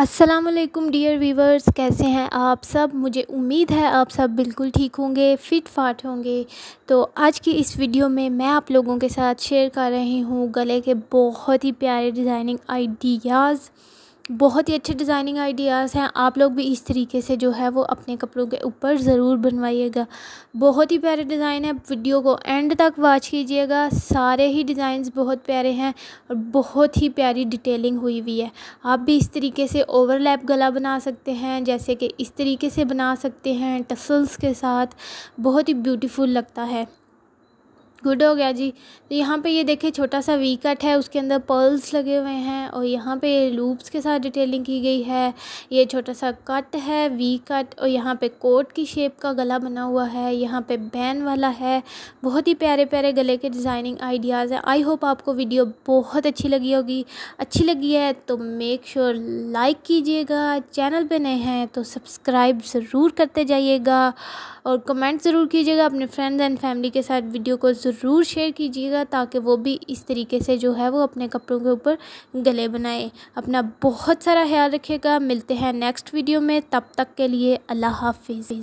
Aslam dear viewers कैसे हैं आप सब मुझे उम्मीद है आप सब बिल्कुल ठीक होंगे फिट फाट होंगे तो आज की इस वीडियो में मैं आप लोगों के साथ शेयर कर रही हूँ गले के बहुत ही प्यारे डिज़ाइनिंग आइडियाज़ बहुत ही अच्छे डिज़ाइनिंग आइडियाज़ हैं आप लोग भी इस तरीके से जो है वो अपने कपड़ों के ऊपर ज़रूर बनवाइएगा बहुत ही प्यारे डिज़ाइन है वीडियो को एंड तक वॉच कीजिएगा सारे ही डिज़ाइन बहुत प्यारे हैं और बहुत ही प्यारी डिटेलिंग हुई हुई है आप भी इस तरीके से ओवरलैप गला बना सकते हैं जैसे कि इस तरीके से बना सकते हैं टसल्स के साथ बहुत ही ब्यूटीफुल लगता है गुड हो गया जी तो यहाँ पे ये देखिए छोटा सा वी कट है उसके अंदर पर्ल्स लगे हुए हैं और यहाँ पे लूप्स के साथ डिटेलिंग की गई है ये छोटा सा कट है वी कट और यहाँ पे कोट की शेप का गला बना हुआ है यहाँ पे बैन वाला है बहुत ही प्यारे प्यारे गले के डिज़ाइनिंग आइडियाज़ हैं आई होप आपको वीडियो बहुत अच्छी लगी होगी अच्छी लगी है तो मेक श्योर लाइक कीजिएगा चैनल पर नए हैं तो सब्सक्राइब ज़रूर करते जाइएगा और कमेंट ज़रूर कीजिएगा अपने फ्रेंड्स एंड फैमिली के साथ वीडियो को ज़रूर शेयर कीजिएगा ताकि वो भी इस तरीके से जो है वो अपने कपड़ों के ऊपर गले बनाए अपना बहुत सारा ख्याल रखिएगा मिलते हैं नेक्स्ट वीडियो में तब तक के लिए अल्लाह हाफिज़